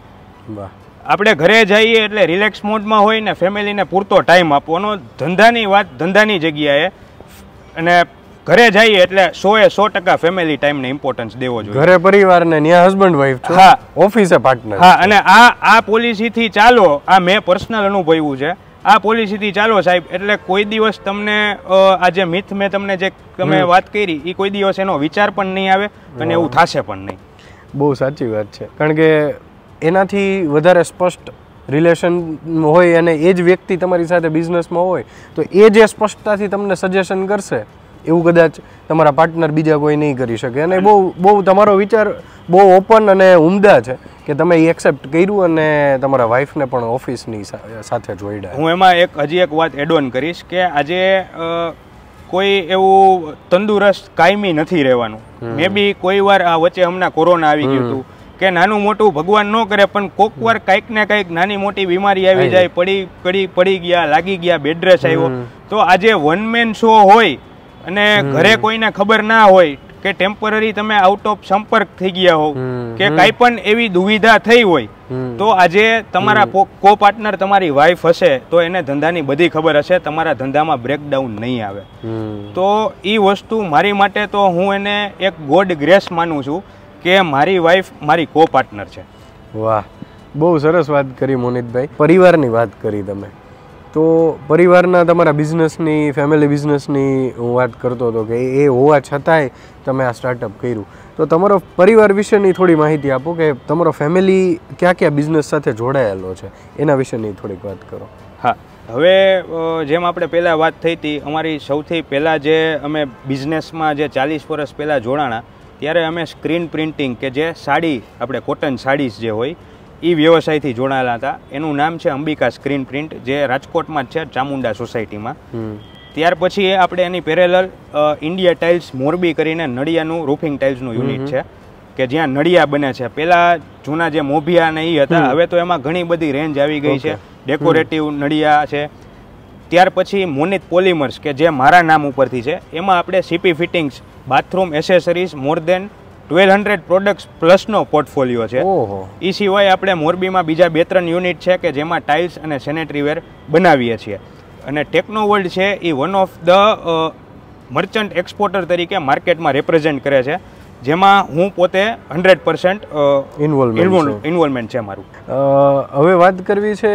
આપણે ઘરે જઈએ એટલે રિલેક્સ મોડમાં હોય ને ફેમિલીને પૂરતો ટાઈમ આપવાનો ધંધાની વાત ધંધાની જગ્યાએ અને ઘરે જઈએ એટલે સો એ સો ટકા ફેમિલી ટાઈમ ને ઇમ્પોર્ટન્સ દેવો જોઈએ ઘરે પરિવાર ને ત્યાં હસબન્ડ વાઈફ હા ઓફિસે પાર્ટનર હા અને આ આ પોલિસી થી ચાલો આ મેં પર્સનલ અનુભવ્યું છે આ પોલિસી થી ચાલો સાહેબ એટલે કોઈ દિવસ તમને આ જે મિથ મેં તમને જે તમે વાત કરી એ કોઈ દિવસ એનો વિચાર પણ નહીં આવે અને એવું થાશે પણ નહીં બહુ સાચી વાત છે કારણ કે એનાથી વધારે સ્પષ્ટ રિલેશન હોય અને એ જ વ્યક્તિ તમારી સાથે બિઝનેસમાં હોય તો એ જે સ્પષ્ટતાથી તમને સજેશન કરશે એવું કદાચ તમારા પાર્ટનર બીજા કોઈ નહીં કરી શકે અને બહુ બહુ તમારો વિચાર બહુ ઓપન અને ઉમદા છે કે તમે એ એક્સેપ્ટ કર્યું અને તમારા વાઈફને પણ ઓફિસની સાથે જોઈડા હું એમાં એક હજી એક વાત એડ ઓન કરીશ કે આજે કોઈ એવું તંદુરસ્ત કાયમી નથી રહેવાનું મે બી કોઈ વાર આ વચ્ચે હમણાં કોરોના આવી ગયું હતું કે નાનું મોટું ભગવાન ન કરે પણ કોક વાર કંઈક ને કંઈક નાની મોટી બીમારી આવી જાય પડી પડી પડી ગયા લાગી ગયા બેડરેસ આવ્યો તો આજે વન મેન શો હોય અને ઘરે કોઈને ખબર ના હોય કે ટેમ્પરરી તમે આઉટ ઓફ સંપર્ક થઈ ગયા હોવ કે કાંઈ પણ એવી દુવિધા થઈ હોય તો આજે તમારા કો પાર્ટનર તમારી વાઈફ હશે તો એને ધંધાની બધી ખબર હશે તમારા ધંધામાં બ્રેકડાઉન નહીં આવે તો એ વસ્તુ મારી માટે તો હું એને એક ગોડ ગ્રેસ માનું છું કે મારી વાઈફ મારી કો પાર્ટનર છે વાહ બહુ સરસ વાત કરી મોનિતભાઈ પરિવારની વાત કરી તમે તો પરિવારના તમારા બિઝનેસની ફેમિલી બિઝનેસની હું વાત કરતો હતો કે એ હોવા છતાંય તમે આ સ્ટાર્ટઅપ કર્યું તો તમારો પરિવાર વિશેની થોડી માહિતી આપો કે તમારો ફેમિલી ક્યાં ક્યાં બિઝનેસ સાથે જોડાયેલો છે એના વિશેની થોડીક વાત કરો હા હવે જેમ આપણે પહેલાં વાત થઈ હતી અમારી સૌથી પહેલાં જે અમે બિઝનેસમાં જે ચાલીસ વર્ષ પહેલાં જોડાણા ત્યારે અમે સ્ક્રીન પ્રિન્ટિંગ કે જે સાડી આપણે કોટન સાડીઝ જે હોય એ વ્યવસાયથી જોડાયેલા હતા એનું નામ છે અંબિકા સ્ક્રીન પ્રિન્ટ જે રાજકોટમાં જ છે ચામુંડા સોસાયટીમાં ત્યાર પછી એ આપણે એની પેરેલલ ઇન્ડિયા ટાઇલ્સ મોરબી કરીને નડિયાનું રૂફિંગ ટાઇલ્સનું યુનિટ છે કે જ્યાં નડિયા બને છે પહેલાં જૂના જે મોભિયા ને એ હતા હવે તો એમાં ઘણી બધી રેન્જ આવી ગઈ છે ડેકોરેટિવ નડિયા છે ત્યાર પછી મુનિત પોલિમર્સ કે જે મારા નામ ઉપરથી છે એમાં આપણે CP fittings bathroom accessories more than twelve hundred products પ્લસનો પોર્ટફોલિયો છે એ સિવાય આપણે મોરબીમાં બીજા બે ત્રણ યુનિટ છે કે જેમાં ટાઇલ્સ અને સેનેટરી વેર બનાવીએ છીએ અને ટેકનોવર્લ્ડ છે એ one of the merchant exporter તરીકે માર્કેટમાં રેપ્રેઝેન્ટ કરે છે જેમાં હું પોતે હંડ્રેડ પર્સન્ટ ઇન્વોલ્વમેન્ટ ઇન્વોલ્વમેન્ટ છે મારું હવે વાત કરવી છે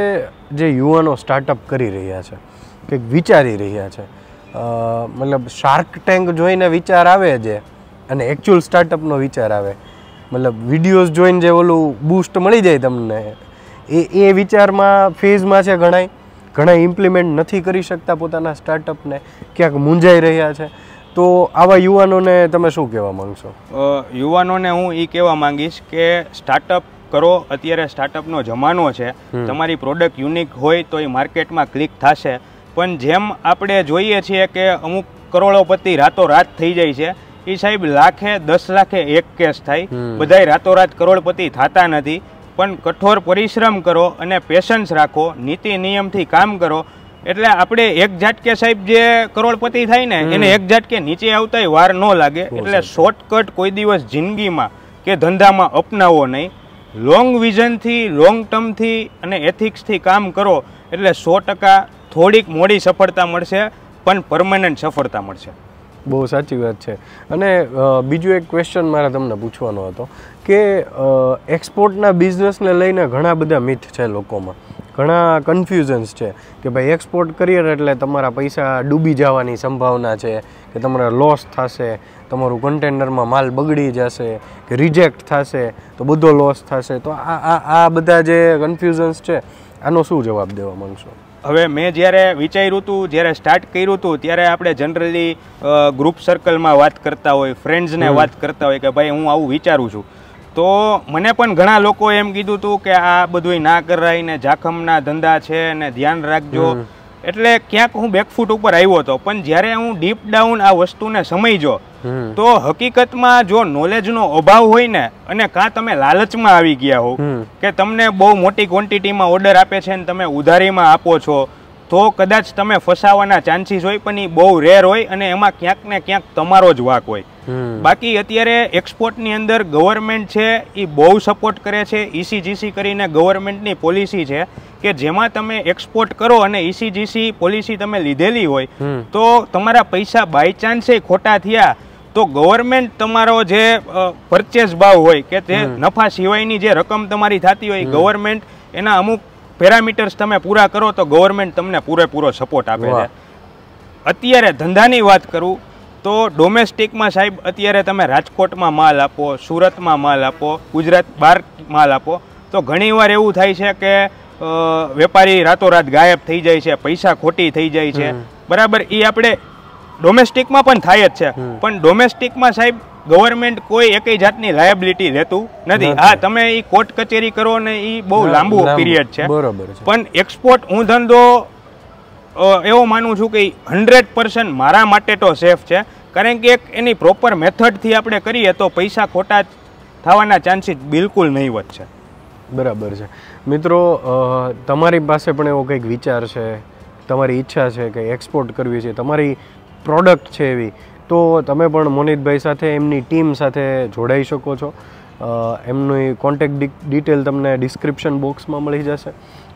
જે યુવાનો સ્ટાર્ટઅપ કરી રહ્યા છે કંઈક વિચારી રહ્યા છે મતલબ શાર્ક ટેન્ક જોઈને વિચાર આવે છે અને એકચ્યુઅલ સ્ટાર્ટઅપનો વિચાર આવે મતલબ વિડીયોઝ જોઈને જે ઓલું બૂસ્ટ મળી જાય તમને એ એ વિચારમાં ફેઝમાં છે ઘણાય ઘણા ઇમ્પ્લિમેન્ટ નથી કરી શકતા પોતાના સ્ટાર્ટઅપને ક્યાંક મૂંઝાઈ રહ્યા છે તો આવા યુવાનોને તમે શું કહેવા માગશો યુવાનોને હું એ કહેવા માંગીશ કે સ્ટાર્ટઅપ કરો અત્યારે સ્ટાર્ટઅપનો જમાનો છે તમારી પ્રોડક્ટ યુનિક હોય તો એ માર્કેટમાં ક્લિક થશે પણ જેમ આપણે જોઈએ છીએ કે અમુક કરોડોપતિ રાતોરાત થઈ જાય છે એ સાહેબ લાખે દસ લાખે એક કેસ થાય બધાય રાતોરાત કરોડપતિ થતા નથી પણ કઠોર પરિશ્રમ કરો અને પેશન્સ રાખો નીતિ નિયમથી કામ કરો એટલે આપણે એક ઝાટકે સાહેબ જે કરોડપતિ થાય ને એને એક ઝાટકે નીચે આવતા વાર ન લાગે એટલે શોર્ટકટ કોઈ દિવસ જિંદગીમાં કે ધંધામાં અપનાવો નહીં લોંગ વિઝનથી લોંગ ટર્મથી અને એથિક્સથી કામ કરો એટલે સો ટકા થોડીક મોડી સફળતા મળશે પણ પરમાનન્ટ સફળતા મળશે બહુ સાચી વાત છે અને બીજું એક ક્વેશ્ચન મારે તમને પૂછવાનો હતો કે એક્સપોર્ટના બિઝનેસને લઈને ઘણા બધા મિથ છે લોકોમાં ઘણા કન્ફ્યુઝન્સ છે કે ભાઈ એક્સપોર્ટ કરીએ એટલે તમારા પૈસા ડૂબી જવાની સંભાવના છે કે તમારા લોસ થશે તમારું કન્ટેનરમાં માલ બગડી જશે કે રિજેક્ટ થશે તો બધો લોસ થશે તો આ આ બધા જે કન્ફ્યુઝન્સ છે આનો શું જવાબ દેવા માગશો હવે મેં જ્યારે વિચાર્યું હતું જ્યારે સ્ટાર્ટ કર્યું હતું ત્યારે આપણે જનરલી ગ્રુપ સર્કલમાં વાત કરતા હોય ફ્રેન્ડ્સને વાત કરતા હોય કે ભાઈ હું આવું વિચારું છું તો મને પણ ઘણા લોકો એમ કીધું હતું કે આ બધું ના કરાય ને જાખમના ધંધા છે ને ધ્યાન રાખજો એટલે ક્યાંક હું બેકફૂટ ઉપર આવ્યો હતો પણ જ્યારે હું ડીપ ડાઉન આ વસ્તુને સમયજો તો હકીકતમાં જો નોલેજનો અભાવ હોય ને અને કાં તમે લાલચમાં આવી ગયા હો કે તમને બહુ મોટી ક્વોન્ટિટીમાં ઓર્ડર આપે છે ને તમે ઉધારીમાં આપો છો તો કદાચ તમે ફસાવાના ચાન્સીસ હોય પણ એ બહુ રેર હોય અને એમાં ક્યાંક ને ક્યાંક તમારો જ વાક હોય બાકી અત્યારે એક્સપોર્ટની અંદર ગવર્મેન્ટ છે એ બહુ સપોર્ટ કરે છે ઇસીજીસી e કરીને ગવર્મેન્ટની પોલિસી છે કે જેમાં તમે એક્સપોર્ટ કરો અને ઇસીજીસી e પોલિસી તમે લીધેલી હોય તો તમારા પૈસા બાય ચાન્સે ખોટા થયા તો ગવર્મેન્ટ તમારો જે પરચેસ ભાવ હોય કે તે નફા સિવાયની જે રકમ તમારી થતી હોય ગવર્મેન્ટ એના અમુક પેરામીટર્સ તમે પૂરા કરો તો ગવર્મેન્ટ તમને પૂરેપૂરો સપોર્ટ આપે છે અત્યારે ધંધાની વાત કરું તો ડોમેસ્ટિકમાં સાહેબ અત્યારે તમે રાજકોટમાં માલ આપો સુરતમાં માલ આપો ગુજરાત બહાર માલ આપો તો ઘણીવાર એવું થાય છે કે વેપારી રાતોરાત ગાયબ થઈ જાય છે પૈસા ખોટી થઈ જાય છે બરાબર એ આપણે ડોમેસ્ટિકમાં પણ થાય જ છે પણ ડોમેસ્ટિકમાં સાહેબ ગવર્મેન્ટ કોઈ એકેય જાતની લાયબિલિટી લેતું નથી હા તમે એ કોર્ટ કચેરી કરો ને એ બહુ લાંબુ પીરિયડ છે બરોબર પણ એક્સપોર્ટ હું ધંધો એવો માનું છું કે હંડ્રેડ પર્સન્ટ મારા માટે તો સેફ છે કારણ કે એક એની પ્રોપર મેથડથી આપણે કરીએ તો પૈસા ખોટા થવાના ચાન્સીસ બિલકુલ નહીવત છે બરાબર છે મિત્રો તમારી પાસે પણ એવો કંઈક વિચાર છે તમારી ઈચ્છા છે કે એક્સપોર્ટ કરવી છે તમારી પ્રોડક્ટ છે એવી તો તમે પણ મોનિતભાઈ સાથે એમની ટીમ સાથે જોડાઈ શકો છો એમની કોન્ટેક્ટ ડિટેલ તમને ડિસ્ક્રિપ્શન બોક્સમાં મળી જશે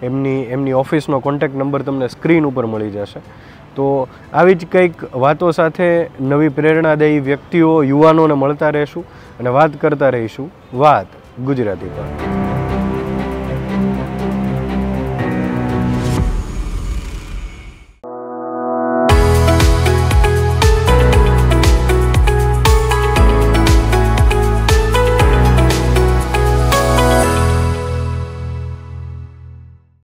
એમની એમની ઓફિસનો કોન્ટેક્ટ નંબર તમને સ્ક્રીન ઉપર મળી જશે તો આવી જ કંઈક વાતો સાથે નવી પ્રેરણાદાયી વ્યક્તિઓ યુવાનોને મળતા રહેશું અને વાત કરતા રહીશું વાત ગુજરાતી પર